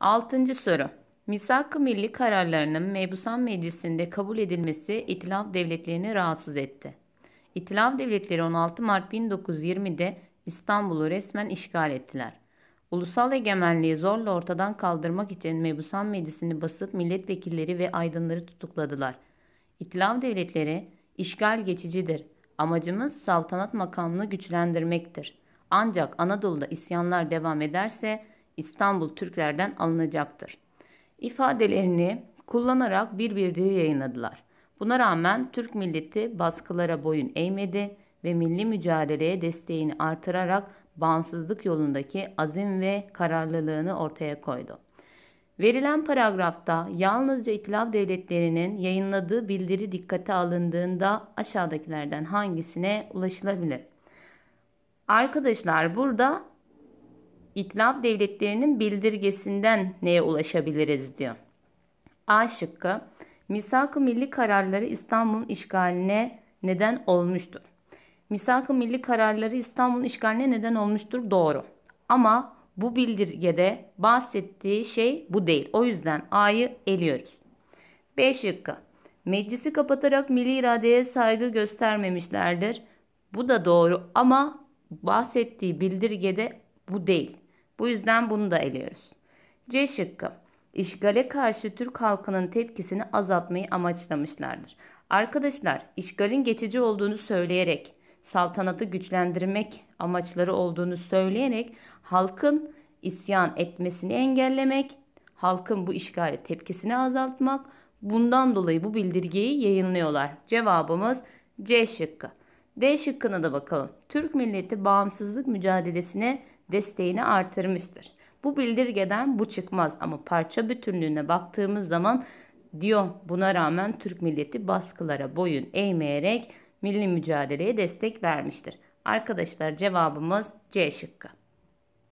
Altıncı soru. Misak-ı Milli kararlarının Mebusan Meclisi'nde kabul edilmesi İtilaf Devletleri'ni rahatsız etti. İtilaf Devletleri 16 Mart 1920'de İstanbul'u resmen işgal ettiler. Ulusal egemenliği zorla ortadan kaldırmak için Mebusan Meclisi'ni basıp milletvekilleri ve aydınları tutukladılar. İtilaf Devletleri işgal geçicidir. Amacımız saltanat makamını güçlendirmektir. Ancak Anadolu'da isyanlar devam ederse İstanbul Türklerden alınacaktır. İfadelerini kullanarak bir bildiri yayınladılar. Buna rağmen Türk milleti baskılara boyun eğmedi ve milli mücadeleye desteğini artırarak bağımsızlık yolundaki azim ve kararlılığını ortaya koydu. Verilen paragrafta yalnızca itilaf devletlerinin yayınladığı bildiri dikkate alındığında aşağıdakilerden hangisine ulaşılabilir? Arkadaşlar burada İtilaf devletlerinin bildirgesinden neye ulaşabiliriz diyor. A şıkkı Misak-ı Milli kararları İstanbul'un işgaline neden olmuştur. Misak-ı Milli kararları İstanbul'un işgaline neden olmuştur doğru. Ama bu bildirgede bahsettiği şey bu değil. O yüzden A'yı eliyoruz. B şıkkı. Meclisi kapatarak milli iradeye saygı göstermemişlerdir. Bu da doğru ama bahsettiği bildirgede bu değil. Bu yüzden bunu da eliyoruz. C şıkkı. İşgale karşı Türk halkının tepkisini azaltmayı amaçlamışlardır. Arkadaşlar, işgalin geçici olduğunu söyleyerek, saltanatı güçlendirmek amaçları olduğunu söyleyerek halkın isyan etmesini engellemek, halkın bu işgale tepkisini azaltmak, bundan dolayı bu bildirgeyi yayınlıyorlar. Cevabımız C şıkkı. D şıkkına da bakalım. Türk milleti bağımsızlık mücadelesine desteğini artırmıştır. Bu bildirgeden bu çıkmaz ama parça bütünlüğüne baktığımız zaman diyor buna rağmen Türk milleti baskılara boyun eğmeyerek milli mücadeleye destek vermiştir. Arkadaşlar cevabımız C şıkkı.